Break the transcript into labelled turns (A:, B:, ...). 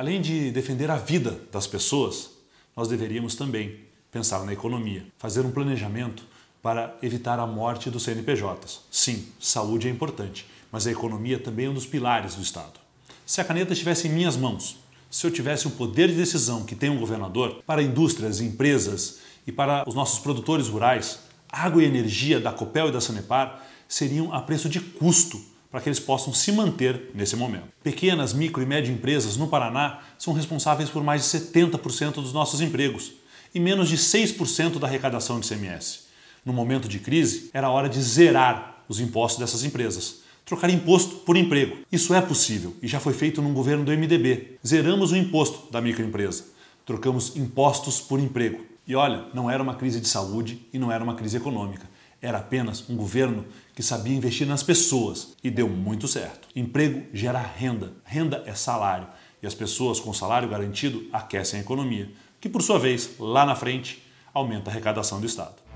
A: Além de defender a vida das pessoas, nós deveríamos também pensar na economia, fazer um planejamento para evitar a morte dos CNPJs. Sim, saúde é importante, mas a economia também é um dos pilares do Estado. Se a caneta estivesse em minhas mãos, se eu tivesse o poder de decisão que tem um governador para indústrias, empresas e para os nossos produtores rurais, água e energia da Copel e da Sanepar seriam a preço de custo para que eles possam se manter nesse momento. Pequenas, micro e médias empresas no Paraná são responsáveis por mais de 70% dos nossos empregos e menos de 6% da arrecadação de CMS. No momento de crise, era hora de zerar os impostos dessas empresas, trocar imposto por emprego. Isso é possível e já foi feito no governo do MDB. Zeramos o imposto da microempresa, trocamos impostos por emprego. E olha, não era uma crise de saúde e não era uma crise econômica era apenas um governo que sabia investir nas pessoas e deu muito certo. Emprego gera renda, renda é salário, e as pessoas com salário garantido aquecem a economia, que por sua vez, lá na frente, aumenta a arrecadação do Estado.